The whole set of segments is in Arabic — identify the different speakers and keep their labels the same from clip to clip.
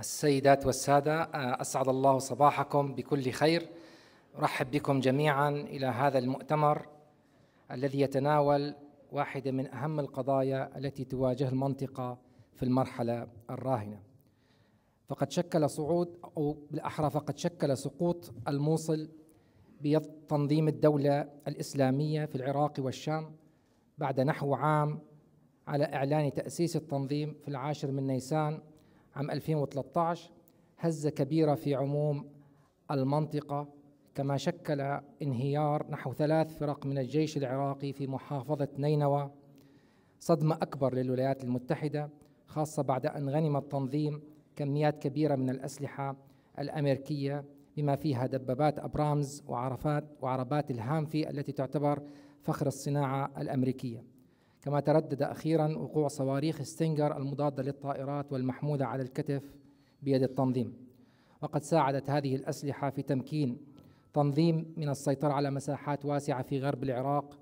Speaker 1: السيدات والسادة آه، أسعد الله صباحكم بكل خير أرحب بكم جميعا إلى هذا المؤتمر الذي يتناول واحدة من أهم القضايا التي تواجه المنطقة في المرحلة الراهنة فقد شكل صعود أو بالأحرى فقد شكل سقوط الموصل بيد تنظيم الدولة الإسلامية في العراق والشام بعد نحو عام على إعلان تأسيس التنظيم في العاشر من نيسان عام 2013 هزة كبيرة في عموم المنطقة كما شكل انهيار نحو ثلاث فرق من الجيش العراقي في محافظة نينوى صدمة أكبر للولايات المتحدة خاصة بعد أن غنم التنظيم كميات كبيرة من الأسلحة الأمريكية بما فيها دبابات أبرامز وعرفات وعربات الهامفي التي تعتبر فخر الصناعة الأمريكية كما تردد أخيرا وقوع صواريخ ستينجر المضادة للطائرات والمحموده على الكتف بيد التنظيم وقد ساعدت هذه الأسلحة في تمكين تنظيم من السيطرة على مساحات واسعة في غرب العراق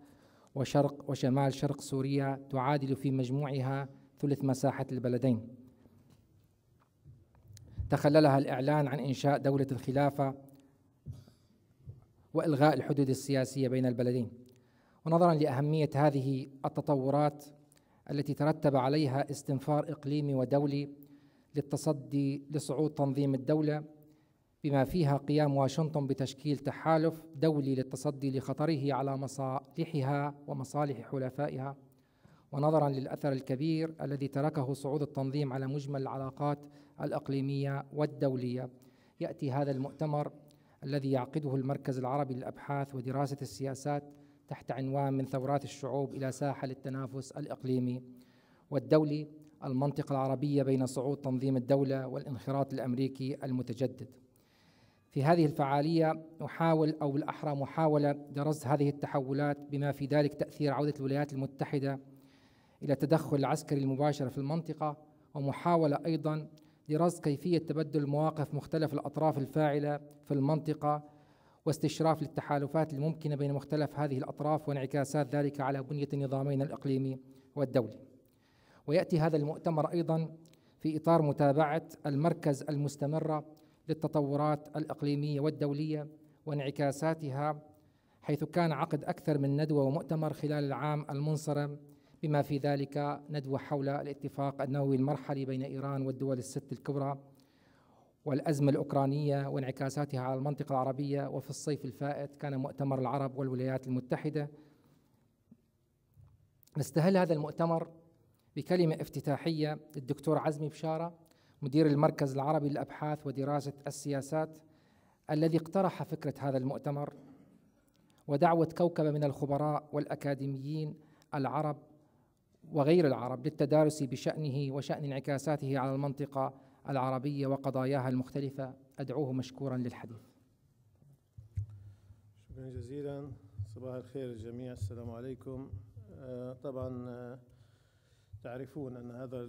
Speaker 1: وشرق وشمال شرق سوريا تعادل في مجموعها ثلث مساحة البلدين تخللها الإعلان عن إنشاء دولة الخلافة وإلغاء الحدود السياسية بين البلدين ونظرا لاهميه هذه التطورات التي ترتب عليها استنفار اقليمي ودولي للتصدي لصعود تنظيم الدوله بما فيها قيام واشنطن بتشكيل تحالف دولي للتصدي لخطره على مصالحها ومصالح حلفائها ونظرا للاثر الكبير الذي تركه صعود التنظيم على مجمل العلاقات الاقليميه والدوليه ياتي هذا المؤتمر الذي يعقده المركز العربي للابحاث ودراسه السياسات تحت عنوان من ثورات الشعوب إلى ساحة للتنافس الإقليمي والدولي المنطقة العربية بين صعود تنظيم الدولة والانخراط الأمريكي المتجدد في هذه الفعالية نحاول أو بالأحرى محاولة درس هذه التحولات بما في ذلك تأثير عودة الولايات المتحدة إلى التدخل العسكري المباشر في المنطقة ومحاولة أيضا لرصد كيفية تبدل مواقف مختلف الأطراف الفاعلة في المنطقة واستشراف للتحالفات الممكنة بين مختلف هذه الأطراف وانعكاسات ذلك على بنية النظامين الإقليمي والدولي ويأتي هذا المؤتمر أيضا في إطار متابعة المركز المستمرة للتطورات الإقليمية والدولية وانعكاساتها حيث كان عقد أكثر من ندوة ومؤتمر خلال العام المنصرم بما في ذلك ندوة حول الاتفاق النووي المرحلي بين إيران والدول الست الكبرى والأزمة الأوكرانية وانعكاساتها على المنطقة العربية وفي الصيف الفائت كان مؤتمر العرب والولايات المتحدة نستهل هذا المؤتمر بكلمة افتتاحية للدكتور عزمي بشارة مدير المركز العربي للأبحاث ودراسة السياسات الذي اقترح فكرة هذا المؤتمر ودعوة كوكبة من الخبراء والأكاديميين العرب وغير العرب للتدارس بشأنه وشأن انعكاساته على المنطقة العربية وقضاياها المختلفة أدعوه مشكورا للحديث
Speaker 2: شكرا جزيلا صباح الخير الجميع السلام عليكم آه، طبعا آه، تعرفون أن هذا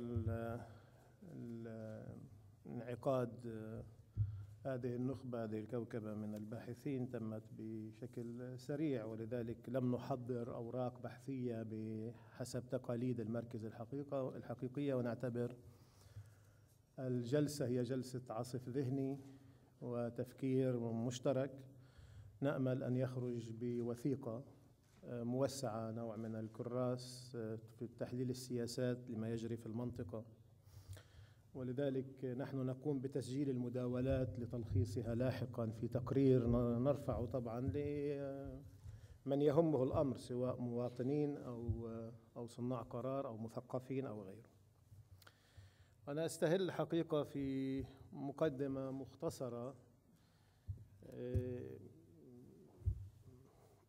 Speaker 2: انعقاد آه، هذه النخبة هذه الكوكبة من الباحثين تمت بشكل سريع ولذلك لم نحضر أوراق بحثية بحسب تقاليد المركز الحقيقة الحقيقية ونعتبر الجلسة هي جلسة عصف ذهني وتفكير مشترك نأمل أن يخرج بوثيقة آه، موسعة نوع من الكراس آه، في تحليل السياسات لما يجري في المنطقة ولذلك نحن نقوم بتسجيل المداولات لتلخيصها لاحقا في تقرير نرفعه طبعا لمن آه، يهمه الأمر سواء مواطنين أو أو صناع قرار أو مثقفين أو غيره أنا أستهل الحقيقة في مقدمة مختصرة آه،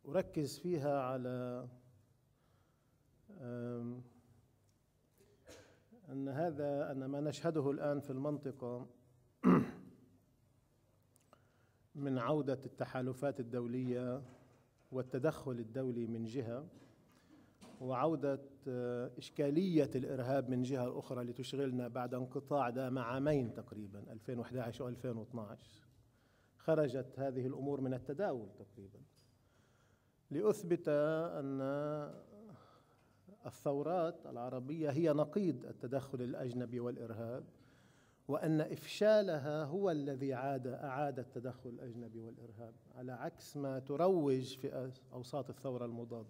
Speaker 2: أركز فيها على آه، أن هذا أن ما نشهده الآن في المنطقة من عودة التحالفات الدولية والتدخل الدولي من جهة وعودة آه، إشكالية الإرهاب من جهة أخرى لتشغلنا بعد انقطاع دام عامين تقريبا 2011 و 2012 خرجت هذه الأمور من التداول تقريبا لأثبت أن الثورات العربية هي نقيض التدخل الأجنبي والإرهاب وأن إفشالها هو الذي عاد أعاد التدخل الأجنبي والإرهاب على عكس ما تروج في أوساط الثورة المضادة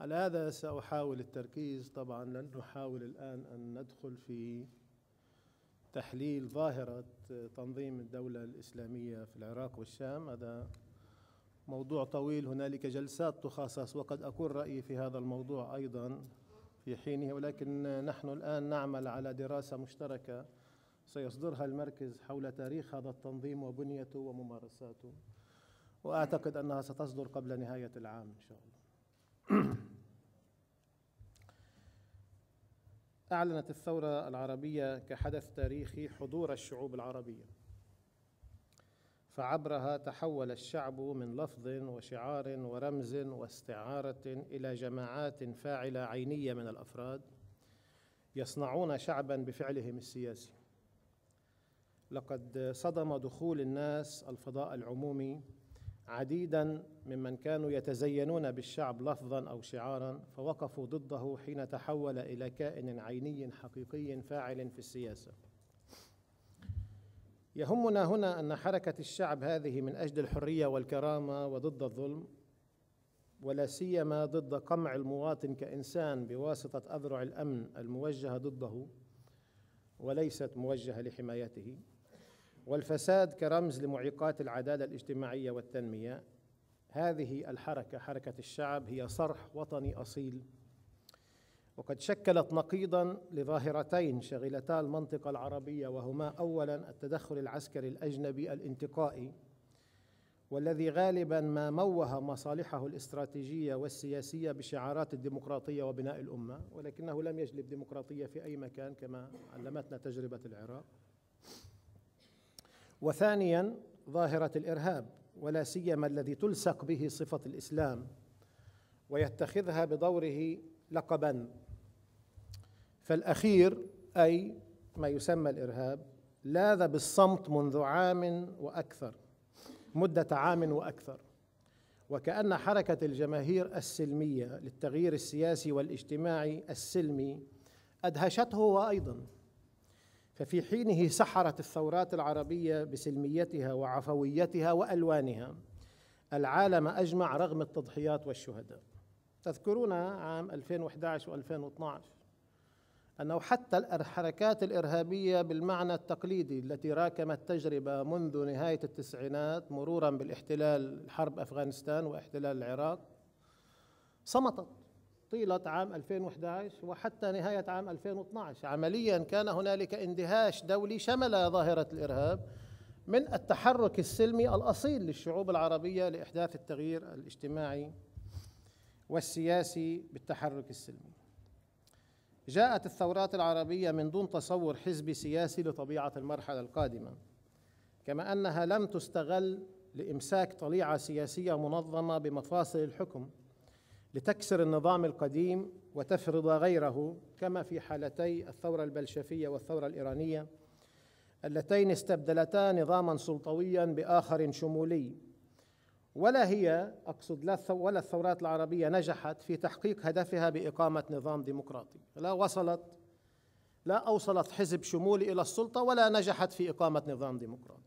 Speaker 2: على هذا سأحاول التركيز طبعا لن نحاول الآن أن ندخل في تحليل ظاهرة تنظيم الدولة الإسلامية في العراق والشام هذا موضوع طويل هنالك جلسات تخصص وقد أكون رأيي في هذا الموضوع أيضا في حينه ولكن نحن الآن نعمل على دراسة مشتركة سيصدرها المركز حول تاريخ هذا التنظيم وبنيته وممارساته وأعتقد أنها ستصدر قبل نهاية العام إن شاء الله أعلنت الثورة العربية كحدث تاريخي حضور الشعوب العربية فعبرها تحول الشعب من لفظ وشعار ورمز واستعارة إلى جماعات فاعلة عينية من الأفراد يصنعون شعبا بفعلهم السياسي لقد صدم دخول الناس الفضاء العمومي عديدا ممن كانوا يتزينون بالشعب لفظا او شعارا فوقفوا ضده حين تحول الى كائن عيني حقيقي فاعل في السياسه. يهمنا هنا ان حركه الشعب هذه من اجل الحريه والكرامه وضد الظلم ولا سيما ضد قمع المواطن كانسان بواسطه اذرع الامن الموجهه ضده وليست موجهه لحمايته والفساد كرمز لمعيقات العداله الاجتماعيه والتنميه هذه الحركه حركه الشعب هي صرح وطني اصيل وقد شكلت نقيضا لظاهرتين شغلتا المنطقه العربيه وهما اولا التدخل العسكري الاجنبي الانتقائي والذي غالبا ما موه مصالحه الاستراتيجيه والسياسيه بشعارات الديمقراطيه وبناء الامه ولكنه لم يجلب ديمقراطيه في اي مكان كما علمتنا تجربه العراق وثانيا ظاهره الارهاب ولا سيما الذي تلصق به صفه الاسلام ويتخذها بدوره لقبا فالاخير اي ما يسمى الارهاب لاذ بالصمت منذ عام واكثر مده عام واكثر وكأن حركة الجماهير السلمية للتغيير السياسي والاجتماعي السلمي أدهشته أيضاً ففي حينه سحرت الثورات العربيه بسلميتها وعفويتها والوانها العالم اجمع رغم التضحيات والشهداء تذكرون عام 2011 و2012 انه حتى الحركات الارهابيه بالمعنى التقليدي التي راكمت تجربه منذ نهايه التسعينات مرورا بالاحتلال حرب افغانستان واحتلال العراق صمتت طيلة عام 2011 وحتى نهاية عام 2012 عمليا كان هنالك اندهاش دولي شمل ظاهرة الإرهاب من التحرك السلمي الأصيل للشعوب العربية لإحداث التغيير الاجتماعي والسياسي بالتحرك السلمي جاءت الثورات العربية من دون تصور حزبي سياسي لطبيعة المرحلة القادمة كما أنها لم تستغل لإمساك طليعة سياسية منظمة بمفاصل الحكم لتكسر النظام القديم وتفرض غيره كما في حالتي الثوره البلشفيه والثوره الايرانيه اللتين استبدلتا نظاما سلطويا باخر شمولي ولا هي اقصد لا ولا الثورات العربيه نجحت في تحقيق هدفها باقامه نظام ديمقراطي لا وصلت لا اوصلت حزب شمولي الى السلطه ولا نجحت في اقامه نظام ديمقراطي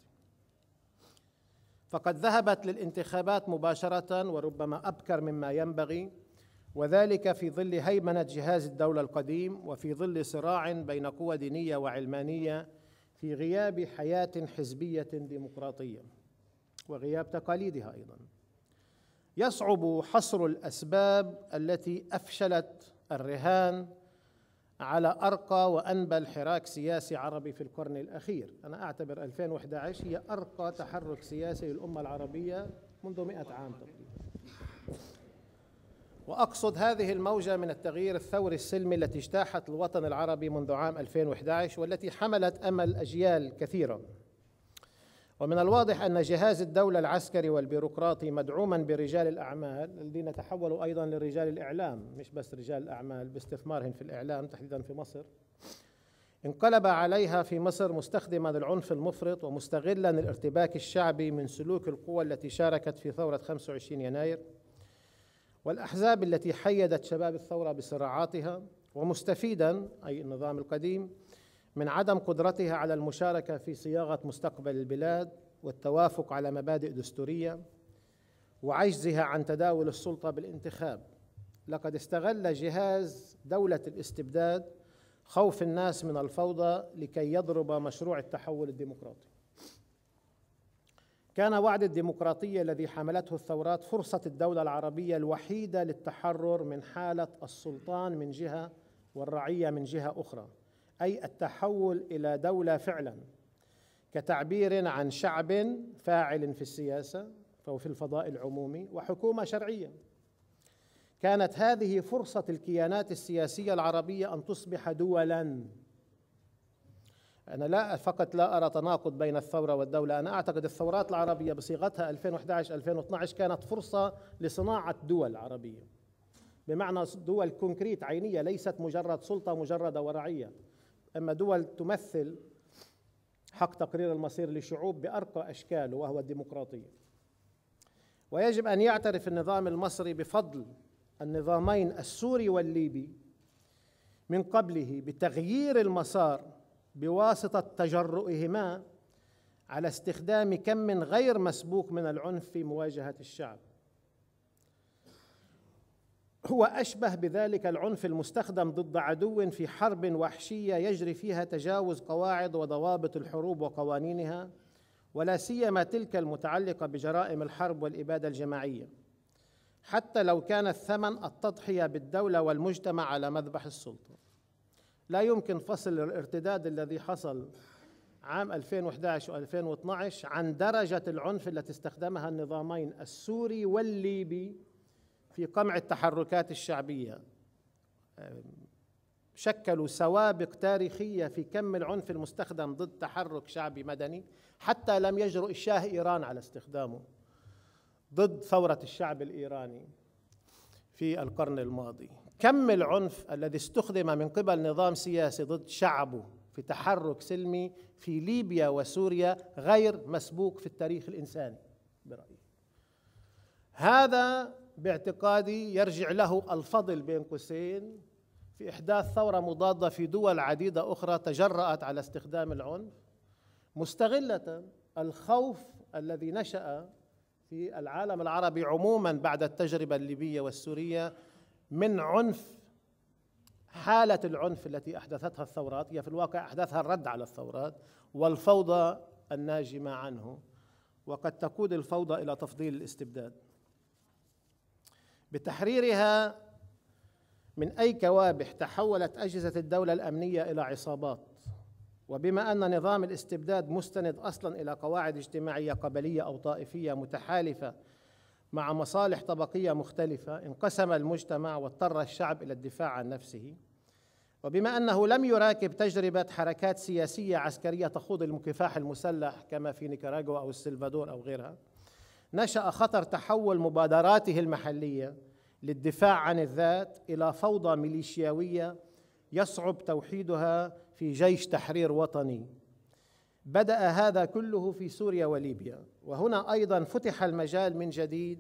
Speaker 2: فقد ذهبت للانتخابات مباشره وربما ابكر مما ينبغي وذلك في ظل هيمنه جهاز الدوله القديم وفي ظل صراع بين قوى دينيه وعلمانيه في غياب حياه حزبيه ديمقراطيه وغياب تقاليدها ايضا يصعب حصر الاسباب التي افشلت الرهان على أرقى وأنبل حراك سياسي عربي في القرن الأخير أنا أعتبر 2011 هي أرقى تحرك سياسي للأمة العربية منذ مئة عام تقريبا وأقصد هذه الموجة من التغيير الثوري السلمي التي اجتاحت الوطن العربي منذ عام 2011 والتي حملت أمل أجيال كثيرة ومن الواضح أن جهاز الدولة العسكري والبيروقراطي مدعوما برجال الأعمال الذين تحولوا أيضا لرجال الإعلام مش بس رجال الأعمال باستثمارهم في الإعلام تحديدا في مصر انقلب عليها في مصر مستخدما العنف المفرط ومستغلا الارتباك الشعبي من سلوك القوى التي شاركت في ثورة 25 يناير والأحزاب التي حيدت شباب الثورة بصراعاتها ومستفيدا أي النظام القديم من عدم قدرتها على المشاركه في صياغه مستقبل البلاد والتوافق على مبادئ دستوريه وعجزها عن تداول السلطه بالانتخاب لقد استغل جهاز دوله الاستبداد خوف الناس من الفوضى لكي يضرب مشروع التحول الديمقراطي كان وعد الديمقراطيه الذي حملته الثورات فرصه الدوله العربيه الوحيده للتحرر من حاله السلطان من جهه والرعيه من جهه اخرى اي التحول الى دوله فعلا كتعبير عن شعب فاعل في السياسه او في الفضاء العمومي وحكومه شرعيه كانت هذه فرصه الكيانات السياسيه العربيه ان تصبح دولا أنا لا فقط لا أرى تناقض بين الثورة والدولة أنا أعتقد الثورات العربية بصيغتها 2011-2012 كانت فرصة لصناعة دول عربية بمعنى دول كونكريت عينية ليست مجرد سلطة مجردة ورعية أما دول تمثل حق تقرير المصير لشعوب بأرقى أشكاله وهو الديمقراطية ويجب أن يعترف النظام المصري بفضل النظامين السوري والليبي من قبله بتغيير المسار بواسطة تجرؤهما على استخدام كم غير مسبوق من العنف في مواجهة الشعب هو أشبه بذلك العنف المستخدم ضد عدو في حرب وحشية يجري فيها تجاوز قواعد وضوابط الحروب وقوانينها ولا سيما تلك المتعلقة بجرائم الحرب والإبادة الجماعية حتى لو كان الثمن التضحية بالدولة والمجتمع على مذبح السلطة لا يمكن فصل الارتداد الذي حصل عام 2011 و2012 عن درجة العنف التي استخدمها النظامين السوري والليبي في قمع التحركات الشعبيه شكلوا سوابق تاريخيه في كم العنف المستخدم ضد تحرك شعبي مدني حتى لم يجرؤ الشاه ايران على استخدامه ضد ثوره الشعب الايراني في القرن الماضي كم العنف الذي استخدم من قبل نظام سياسي ضد شعبه في تحرك سلمي في ليبيا وسوريا غير مسبوق في التاريخ الانساني برايي هذا باعتقادي يرجع له الفضل بين قوسين في إحداث ثورة مضادة في دول عديدة أخرى تجرأت على استخدام العنف مستغلة الخوف الذي نشأ في العالم العربي عموما بعد التجربة الليبية والسورية من عنف حالة العنف التي أحدثتها الثورات هي في الواقع أحدثها الرد على الثورات والفوضى الناجمة عنه وقد تقود الفوضى إلى تفضيل الاستبداد بتحريرها من أي كوابح تحولت أجهزة الدولة الأمنية إلى عصابات وبما أن نظام الاستبداد مستند أصلا إلى قواعد اجتماعية قبلية أو طائفية متحالفة مع مصالح طبقية مختلفة انقسم المجتمع واضطر الشعب إلى الدفاع عن نفسه وبما أنه لم يراكب تجربة حركات سياسية عسكرية تخوض المكفاح المسلح كما في نيكاراغوا أو السلفادور أو غيرها نشأ خطر تحول مبادراته المحلية للدفاع عن الذات إلى فوضى ميليشياوية يصعب توحيدها في جيش تحرير وطني بدأ هذا كله في سوريا وليبيا وهنا أيضا فتح المجال من جديد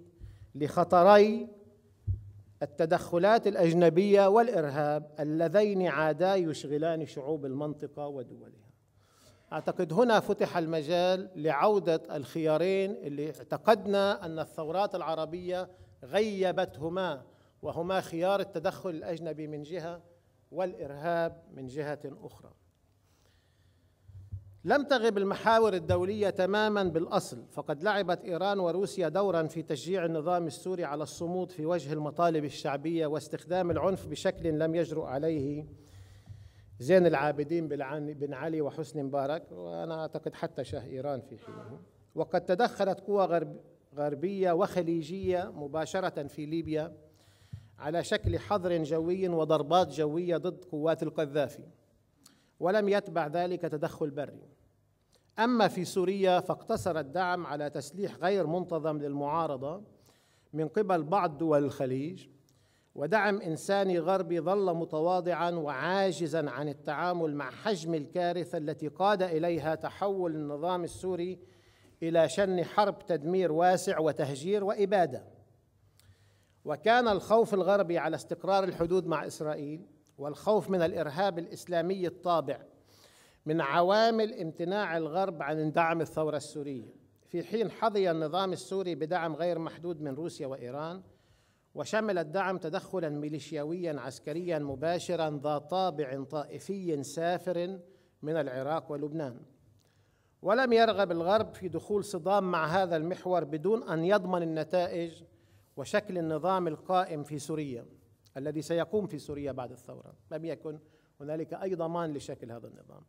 Speaker 2: لخطري التدخلات الأجنبية والإرهاب اللذين عادا يشغلان شعوب المنطقة ودولها أعتقد هنا فتح المجال لعودة الخيارين اللي اعتقدنا أن الثورات العربية غيبتهما وهما خيار التدخل الأجنبي من جهة والإرهاب من جهة أخرى لم تغب المحاور الدولية تماما بالأصل فقد لعبت إيران وروسيا دورا في تشجيع النظام السوري على الصمود في وجه المطالب الشعبية واستخدام العنف بشكل لم يجرؤ عليه زين العابدين بن علي وحسني مبارك وأنا أعتقد حتى شاه إيران في حينه وقد تدخلت قوى غرب غربية وخليجية مباشرة في ليبيا على شكل حظر جوي وضربات جوية ضد قوات القذافي ولم يتبع ذلك تدخل بري أما في سوريا فاقتصر الدعم على تسليح غير منتظم للمعارضة من قبل بعض دول الخليج ودعم انساني غربي ظل متواضعا وعاجزا عن التعامل مع حجم الكارثه التي قاد اليها تحول النظام السوري الى شن حرب تدمير واسع وتهجير واباده وكان الخوف الغربي على استقرار الحدود مع اسرائيل والخوف من الارهاب الاسلامي الطابع من عوامل امتناع الغرب عن دعم الثوره السوريه في حين حظي النظام السوري بدعم غير محدود من روسيا وايران وشمل الدعم تدخلا ميليشياويا عسكريا مباشرا ذا طابع طائفي سافر من العراق ولبنان ولم يرغب الغرب في دخول صدام مع هذا المحور بدون ان يضمن النتائج وشكل النظام القائم في سوريا الذي سيقوم في سوريا بعد الثوره لم يكن هنالك اي ضمان لشكل هذا النظام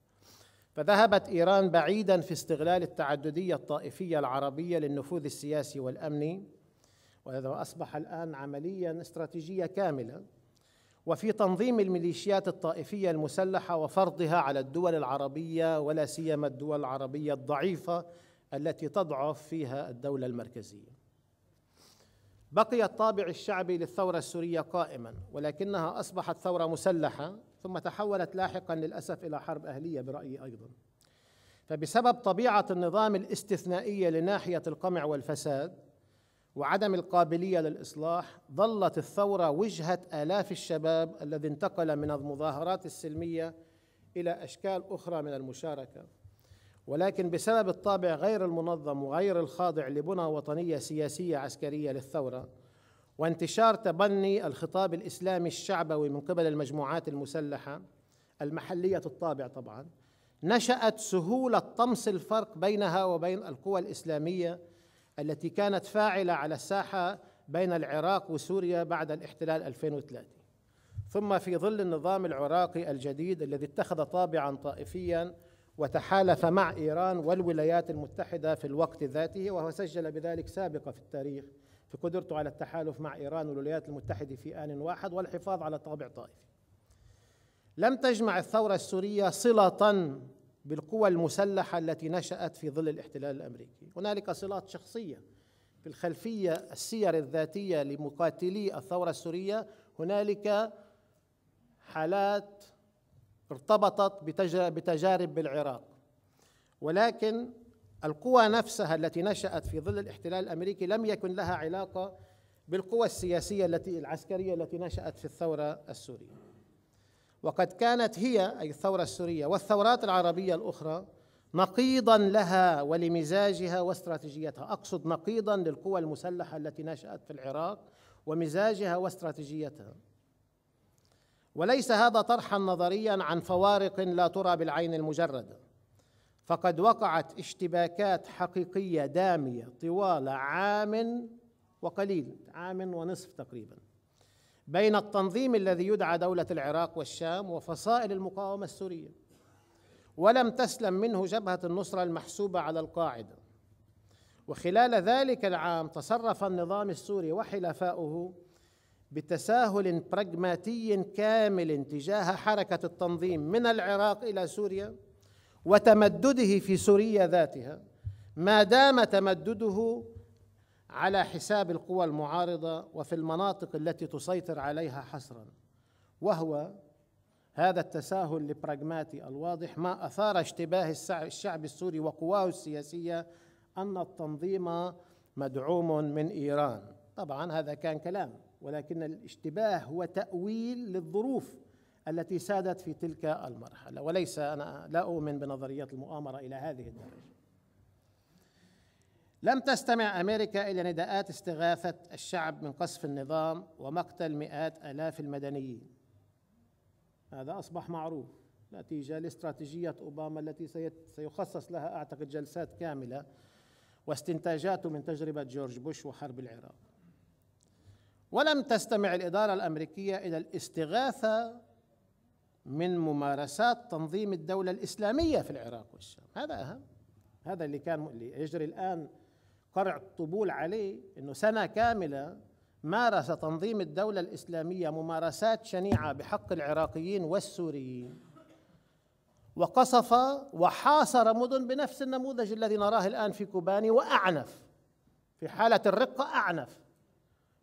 Speaker 2: فذهبت ايران بعيدا في استغلال التعدديه الطائفيه العربيه للنفوذ السياسي والامني وهذا أصبح الآن عمليا استراتيجية كاملة وفي تنظيم الميليشيات الطائفية المسلحة وفرضها على الدول العربية ولا سيما الدول العربية الضعيفة التي تضعف فيها الدولة المركزية بقي الطابع الشعبي للثورة السورية قائما ولكنها أصبحت ثورة مسلحة ثم تحولت لاحقا للأسف إلى حرب أهلية برأيي أيضا فبسبب طبيعة النظام الاستثنائية لناحية القمع والفساد وعدم القابليه للاصلاح ظلت الثوره وجهه الاف الشباب الذي انتقل من المظاهرات السلميه الى اشكال اخرى من المشاركه ولكن بسبب الطابع غير المنظم وغير الخاضع لبنى وطنيه سياسيه عسكريه للثوره وانتشار تبني الخطاب الاسلامي الشعبوي من قبل المجموعات المسلحه المحليه الطابع طبعا نشات سهوله طمس الفرق بينها وبين القوى الاسلاميه التي كانت فاعلة على الساحة بين العراق وسوريا بعد الاحتلال 2003 ثم في ظل النظام العراقي الجديد الذي اتخذ طابعا طائفيا وتحالف مع إيران والولايات المتحدة في الوقت ذاته وهو سجل بذلك سابقة في التاريخ في قدرته على التحالف مع إيران والولايات المتحدة في آن واحد والحفاظ على طابع طائفي لم تجمع الثورة السورية صلة بالقوى المسلحه التي نشات في ظل الاحتلال الامريكي هنالك صلات شخصيه في الخلفيه السير الذاتيه لمقاتلي الثوره السوريه هنالك حالات ارتبطت بتجارب بالعراق ولكن القوى نفسها التي نشأت في ظل الاحتلال الأمريكي لم يكن لها علاقة بالقوى السياسية التي العسكرية التي نشأت في الثورة السورية وقد كانت هي أي الثورة السورية والثورات العربية الأخرى نقيضا لها ولمزاجها واستراتيجيتها أقصد نقيضا للقوى المسلحة التي نشأت في العراق ومزاجها واستراتيجيتها وليس هذا طرحا نظريا عن فوارق لا ترى بالعين المجرده فقد وقعت اشتباكات حقيقيه داميه طوال عام وقليل عام ونصف تقريبا بين التنظيم الذي يدعى دولة العراق والشام وفصائل المقاومة السورية ولم تسلم منه جبهة النصرة المحسوبة على القاعدة وخلال ذلك العام تصرف النظام السوري وحلفاؤه بتساهل براغماتي كامل تجاه حركة التنظيم من العراق إلى سوريا وتمدده في سوريا ذاتها ما دام تمدده على حساب القوى المعارضه وفي المناطق التي تسيطر عليها حصرا وهو هذا التساهل البراغماتي الواضح ما اثار اشتباه الشعب السوري وقواه السياسيه ان التنظيم مدعوم من ايران طبعا هذا كان كلام ولكن الاشتباه هو تاويل للظروف التي سادت في تلك المرحله وليس انا لا اؤمن بنظريه المؤامره الى هذه الدرجه لم تستمع امريكا الى نداءات استغاثه الشعب من قصف النظام ومقتل مئات الاف المدنيين هذا اصبح معروف نتيجه لاستراتيجيه اوباما التي سيخصص لها اعتقد جلسات كامله واستنتاجاته من تجربه جورج بوش وحرب العراق ولم تستمع الاداره الامريكيه الى الاستغاثه من ممارسات تنظيم الدوله الاسلاميه في العراق والشام هذا اهم هذا اللي كان اللي يجري الان قرع الطبول عليه انه سنه كامله مارس تنظيم الدوله الاسلاميه ممارسات شنيعه بحق العراقيين والسوريين وقصف وحاصر مدن بنفس النموذج الذي نراه الان في كوباني واعنف في حاله الرقه اعنف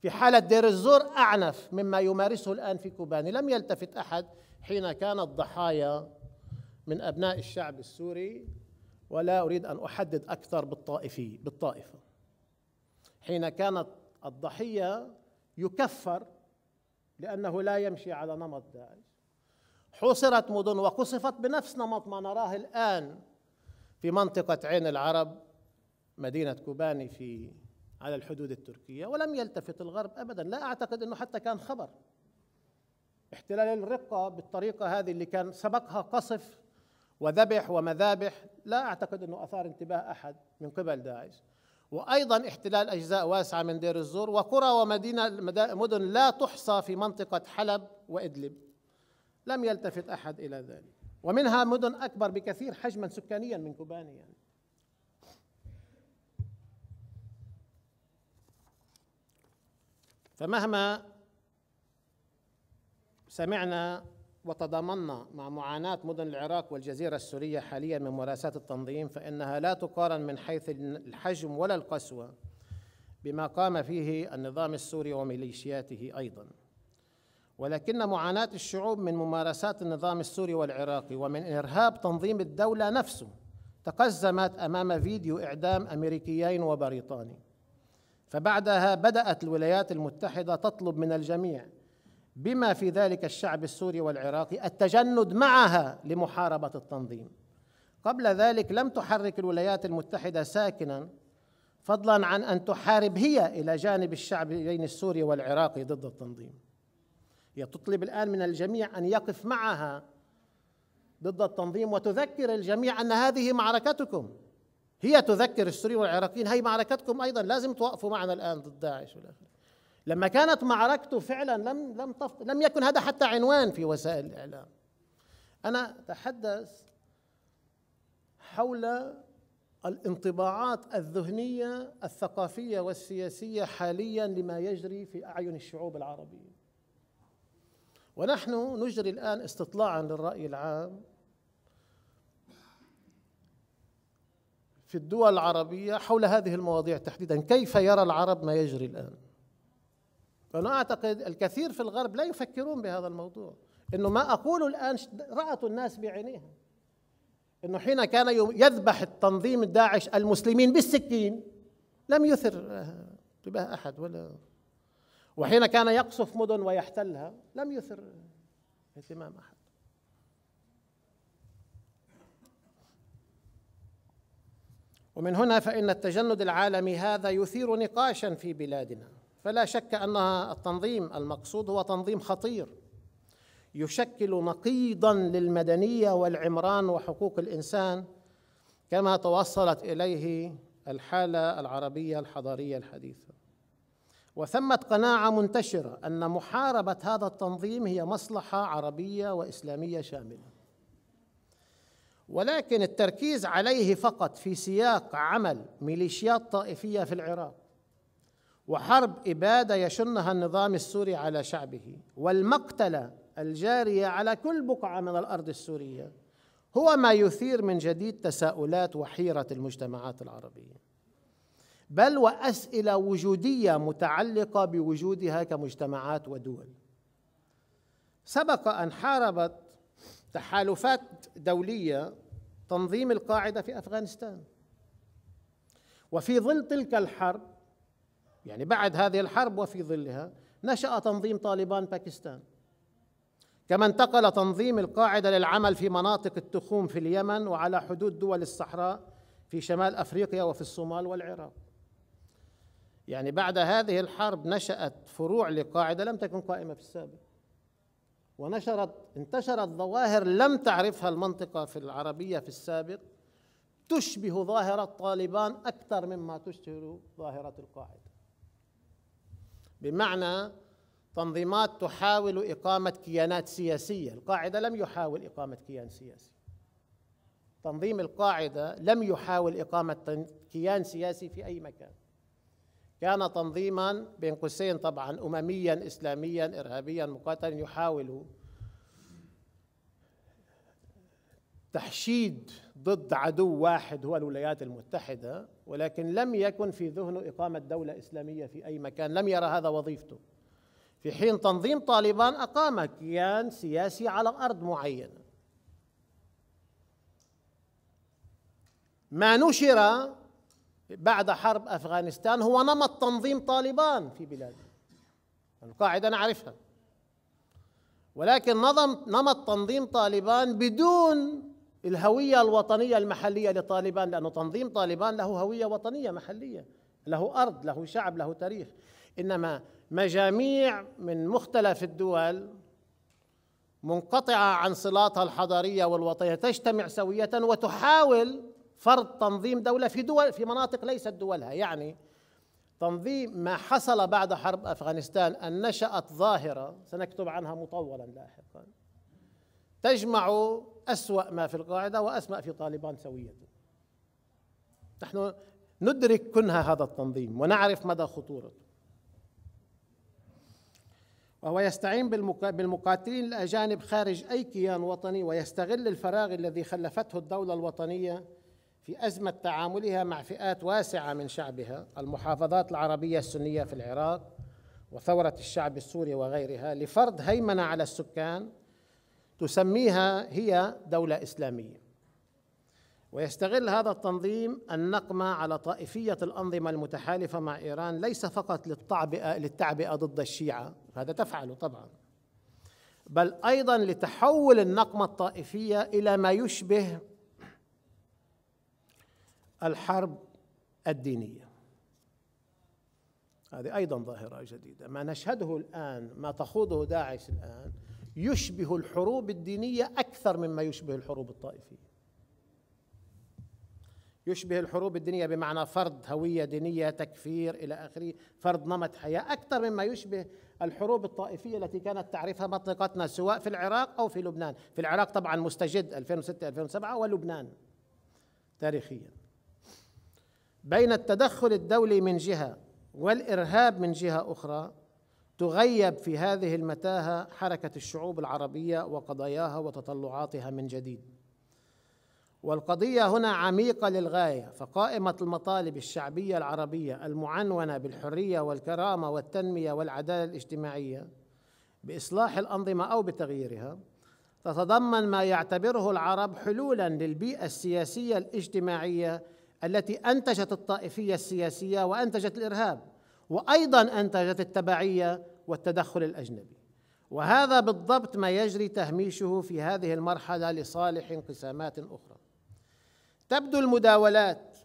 Speaker 2: في حاله دير الزور اعنف مما يمارسه الان في كوباني لم يلتفت احد حين كانت ضحايا من ابناء الشعب السوري ولا أريد أن أحدد أكثر بالطائفي بالطائفة حين كانت الضحية يكفر لأنه لا يمشي على نمط داعش حوصرت مدن وقصفت بنفس نمط ما نراه الآن في منطقة عين العرب مدينة كوباني في على الحدود التركية ولم يلتفت الغرب أبدا لا أعتقد أنه حتى كان خبر احتلال الرقة بالطريقة هذه اللي كان سبقها قصف وذبح ومذابح لا أعتقد أنه أثار انتباه أحد من قبل داعش وأيضا احتلال أجزاء واسعة من دير الزور وقرى ومدينة مدن لا تحصى في منطقة حلب وإدلب لم يلتفت أحد إلى ذلك ومنها مدن أكبر بكثير حجما سكانيا من كوباني يعني فمهما سمعنا وتضامنا مع معاناة مدن العراق والجزيرة السورية حاليا من مراسات التنظيم فإنها لا تقارن من حيث الحجم ولا القسوة بما قام فيه النظام السوري وميليشياته أيضا ولكن معاناة الشعوب من ممارسات النظام السوري والعراقي ومن إرهاب تنظيم الدولة نفسه تقزمت أمام فيديو إعدام أمريكيين وبريطاني فبعدها بدأت الولايات المتحدة تطلب من الجميع بما في ذلك الشعب السوري والعراقي التجند معها لمحاربه التنظيم قبل ذلك لم تحرك الولايات المتحده ساكنا فضلا عن ان تحارب هي الى جانب بين السوري والعراقي ضد التنظيم هي تطلب الان من الجميع ان يقف معها ضد التنظيم وتذكر الجميع ان هذه معركتكم هي تذكر السوريين والعراقيين هي معركتكم ايضا لازم توقفوا معنا الان ضد داعش والاخر لما كانت معركته فعلا لم لم تف... لم يكن هذا حتى عنوان في وسائل الاعلام انا اتحدث حول الانطباعات الذهنيه الثقافيه والسياسيه حاليا لما يجري في اعين الشعوب العربيه ونحن نجري الان استطلاعا للراي العام في الدول العربيه حول هذه المواضيع تحديدا كيف يرى العرب ما يجري الان فأنا أعتقد الكثير في الغرب لا يفكرون بهذا الموضوع أنه ما أقوله الآن رأته الناس بعينيها أنه حين كان يذبح التنظيم الداعش المسلمين بالسكين لم يثر انتباه أحد ولا وحين كان يقصف مدن ويحتلها لم يثر اهتمام أحد ومن هنا فإن التجند العالمي هذا يثير نقاشا في بلادنا فلا شك انها التنظيم المقصود هو تنظيم خطير يشكل نقيضا للمدنيه والعمران وحقوق الانسان كما توصلت اليه الحاله العربيه الحضاريه الحديثه وثمه قناعه منتشره ان محاربه هذا التنظيم هي مصلحه عربيه واسلاميه شامله ولكن التركيز عليه فقط في سياق عمل ميليشيات طائفيه في العراق وحرب إبادة يشنها النظام السوري على شعبه والمقتلة الجارية على كل بقعة من الأرض السورية هو ما يثير من جديد تساؤلات وحيرة المجتمعات العربية بل وأسئلة وجودية متعلقة بوجودها كمجتمعات ودول سبق أن حاربت تحالفات دولية تنظيم القاعدة في أفغانستان وفي ظل تلك الحرب يعني بعد هذه الحرب وفي ظلها نشأ تنظيم طالبان باكستان كما انتقل تنظيم القاعدة للعمل في مناطق التخوم في اليمن وعلى حدود دول الصحراء في شمال أفريقيا وفي الصومال والعراق يعني بعد هذه الحرب نشأت فروع لقاعدة لم تكن قائمة في السابق ونشرت انتشرت ظواهر لم تعرفها المنطقة في العربية في السابق تشبه ظاهرة طالبان أكثر مما تشبه ظاهرة القاعدة بمعنى تنظيمات تحاول إقامة كيانات سياسية القاعدة لم يحاول إقامة كيان سياسي تنظيم القاعدة لم يحاول إقامة كيان سياسي في أي مكان كان تنظيما بين قوسين طبعا أمميا إسلاميا إرهابيا مقاتلا يحاول تحشيد ضد عدو واحد هو الولايات المتحدة ولكن لم يكن في ذهنه إقامة دولة إسلامية في أي مكان لم يرى هذا وظيفته في حين تنظيم طالبان أقام كيان سياسي على أرض معينة ما نشر بعد حرب أفغانستان هو نمط تنظيم طالبان في بلاده القاعدة نعرفها ولكن نظم نمط تنظيم طالبان بدون الهوية الوطنية المحلية لطالبان لأنه تنظيم طالبان له هوية وطنية محلية له أرض له شعب له تاريخ إنما مجاميع من مختلف الدول منقطعة عن صلاتها الحضارية والوطنية تجتمع سوية وتحاول فرض تنظيم دولة في دول في مناطق ليست دولها يعني تنظيم ما حصل بعد حرب أفغانستان أن نشأت ظاهرة سنكتب عنها مطولا لاحقا تجمع أسوأ ما في القاعدة وأسمأ في طالبان سوية نحن ندرك كنه هذا التنظيم ونعرف مدى خطورته وهو يستعين بالمقاتلين الأجانب خارج أي كيان وطني ويستغل الفراغ الذي خلفته الدولة الوطنية في أزمة تعاملها مع فئات واسعة من شعبها المحافظات العربية السنية في العراق وثورة الشعب السوري وغيرها لفرض هيمنة على السكان تسميها هي دولة إسلامية ويستغل هذا التنظيم النقمة على طائفية الأنظمة المتحالفة مع إيران ليس فقط للتعبئة للتعبئة ضد الشيعة هذا تفعله طبعا بل أيضا لتحول النقمة الطائفية إلى ما يشبه الحرب الدينية هذه أيضا ظاهرة جديدة ما نشهده الآن ما تخوضه داعش الآن يشبه الحروب الدينيه اكثر مما يشبه الحروب الطائفيه يشبه الحروب الدينيه بمعنى فرض هويه دينيه تكفير الى اخره فرض نمط حياه اكثر مما يشبه الحروب الطائفيه التي كانت تعرفها منطقتنا سواء في العراق او في لبنان في العراق طبعا مستجد 2006 2007 ولبنان تاريخيا بين التدخل الدولي من جهه والارهاب من جهه اخرى تغيب في هذه المتاهه حركه الشعوب العربيه وقضاياها وتطلعاتها من جديد والقضيه هنا عميقه للغايه فقائمه المطالب الشعبيه العربيه المعنونه بالحريه والكرامه والتنميه والعداله الاجتماعيه باصلاح الانظمه او بتغييرها تتضمن ما يعتبره العرب حلولا للبيئه السياسيه الاجتماعيه التي انتجت الطائفيه السياسيه وانتجت الارهاب وايضا انتجت التبعيه والتدخل الاجنبي وهذا بالضبط ما يجري تهميشه في هذه المرحله لصالح انقسامات اخرى تبدو المداولات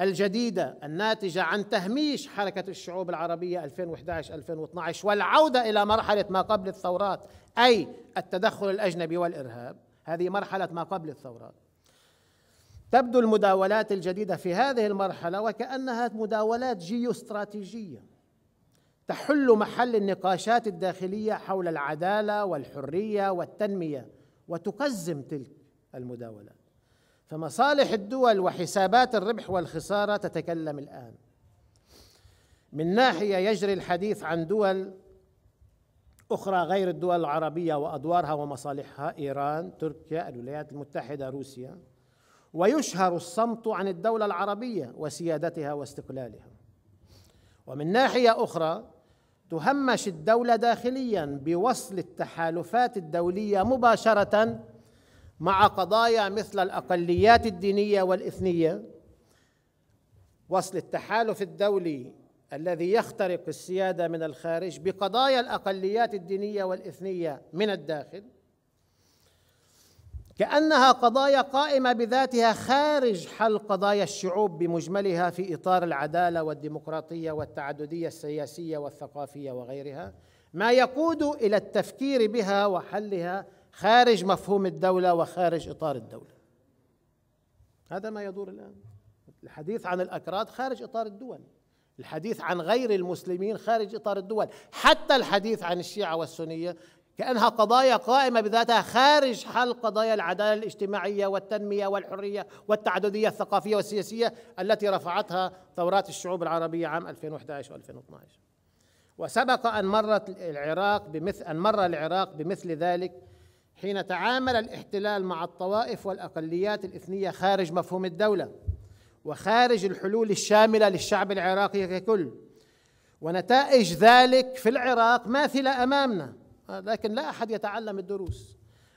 Speaker 2: الجديده الناتجه عن تهميش حركه الشعوب العربيه 2011 2012 والعوده الى مرحله ما قبل الثورات اي التدخل الاجنبي والارهاب هذه مرحله ما قبل الثورات تبدو المداولات الجديده في هذه المرحله وكانها مداولات جيوستراتيجيه تحل محل النقاشات الداخليه حول العداله والحريه والتنميه وتكزم تلك المداولات فمصالح الدول وحسابات الربح والخساره تتكلم الان من ناحيه يجري الحديث عن دول اخرى غير الدول العربيه وادوارها ومصالحها ايران تركيا الولايات المتحده روسيا ويشهر الصمت عن الدوله العربيه وسيادتها واستقلالها ومن ناحيه اخرى تهمش الدولة داخليا بوصل التحالفات الدولية مباشرة مع قضايا مثل الأقليات الدينية والإثنية وصل التحالف الدولي الذي يخترق السيادة من الخارج بقضايا الأقليات الدينية والإثنية من الداخل كانها قضايا قائمه بذاتها خارج حل قضايا الشعوب بمجملها في اطار العداله والديمقراطيه والتعدديه السياسيه والثقافيه وغيرها ما يقود الى التفكير بها وحلها خارج مفهوم الدوله وخارج اطار الدوله هذا ما يدور الان الحديث عن الاكراد خارج اطار الدول الحديث عن غير المسلمين خارج اطار الدول حتى الحديث عن الشيعه والسنيه كأنها قضايا قائمة بذاتها خارج حل قضايا العدالة الاجتماعية والتنمية والحرية والتعددية الثقافية والسياسية التي رفعتها ثورات الشعوب العربية عام 2011 و2012 وسبق أن مرت العراق بمثل أن مر العراق بمثل ذلك حين تعامل الاحتلال مع الطوائف والأقليات الإثنية خارج مفهوم الدولة وخارج الحلول الشاملة للشعب العراقي ككل ونتائج ذلك في العراق ماثلة أمامنا لكن لا أحد يتعلم الدروس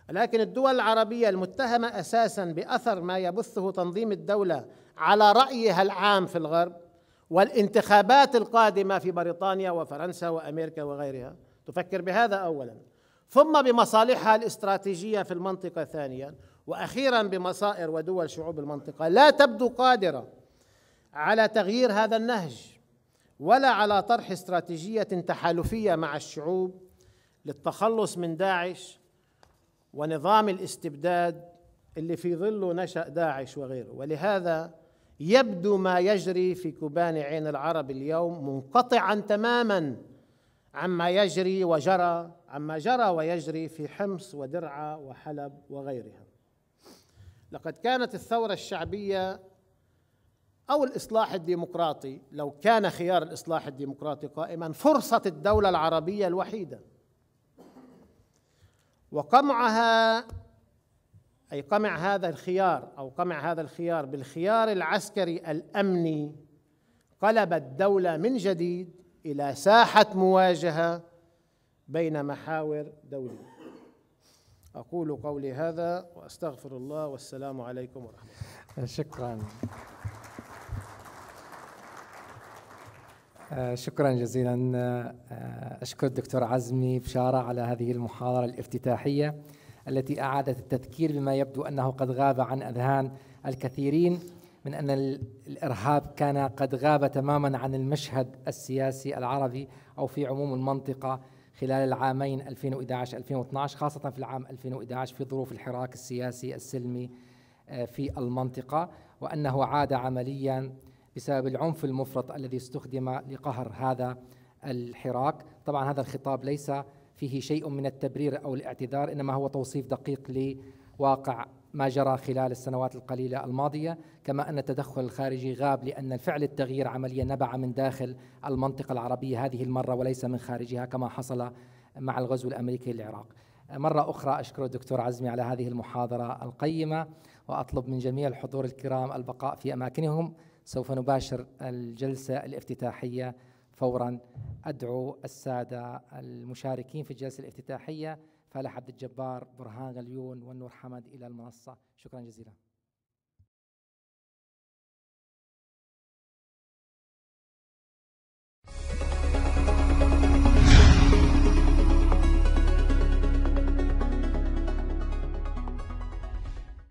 Speaker 2: لكن الدول العربية المتهمة أساسا بأثر ما يبثه تنظيم الدولة على رأيها العام في الغرب والانتخابات القادمة في بريطانيا وفرنسا وأمريكا وغيرها تفكر بهذا أولا ثم بمصالحها الاستراتيجية في المنطقة ثانيا وأخيرا بمصائر ودول شعوب المنطقة لا تبدو قادرة على تغيير هذا النهج ولا على طرح استراتيجية تحالفية مع الشعوب للتخلص من داعش ونظام الاستبداد اللي في ظله نشأ داعش وغيره ولهذا يبدو ما يجري في كبان عين العرب اليوم منقطعا تماما عما يجري وجرى عما جرى ويجري في حمص ودرعا وحلب وغيرها لقد كانت الثورة الشعبية أو الإصلاح الديمقراطي لو كان خيار الإصلاح الديمقراطي قائما فرصة الدولة العربية الوحيدة وقمعها أي قمع هذا الخيار أو قمع هذا الخيار بالخيار العسكري الأمني قلب الدولة من جديد إلى ساحة مواجهة بين محاور دولية أقول قولي هذا وأستغفر الله والسلام عليكم ورحمة
Speaker 1: الله شكرا آه، شكرا جزيلا آه، آه، أشكر الدكتور عزمي بشارة على هذه المحاضرة الافتتاحية التي أعادت التذكير بما يبدو أنه قد غاب عن أذهان الكثيرين من أن الإرهاب كان قد غاب تماما عن المشهد السياسي العربي أو في عموم المنطقة خلال العامين 2011-2012 خاصة في العام 2011 في ظروف الحراك السياسي السلمي في المنطقة وأنه عاد عمليا بسبب العنف المفرط الذي استخدم لقهر هذا الحراك طبعا هذا الخطاب ليس فيه شيء من التبرير أو الاعتذار إنما هو توصيف دقيق لواقع ما جرى خلال السنوات القليلة الماضية كما أن التدخل الخارجي غاب لأن الفعل التغيير عمليا نبع من داخل المنطقة العربية هذه المرة وليس من خارجها كما حصل مع الغزو الأمريكي للعراق مرة أخرى أشكر الدكتور عزمي على هذه المحاضرة القيمة وأطلب من جميع الحضور الكرام البقاء في أماكنهم سوف نباشر الجلسة الافتتاحية فورا أدعو السادة المشاركين في الجلسة الافتتاحية فلاح عبد الجبار برهان غليون والنور حمد إلى المنصة شكرا جزيلا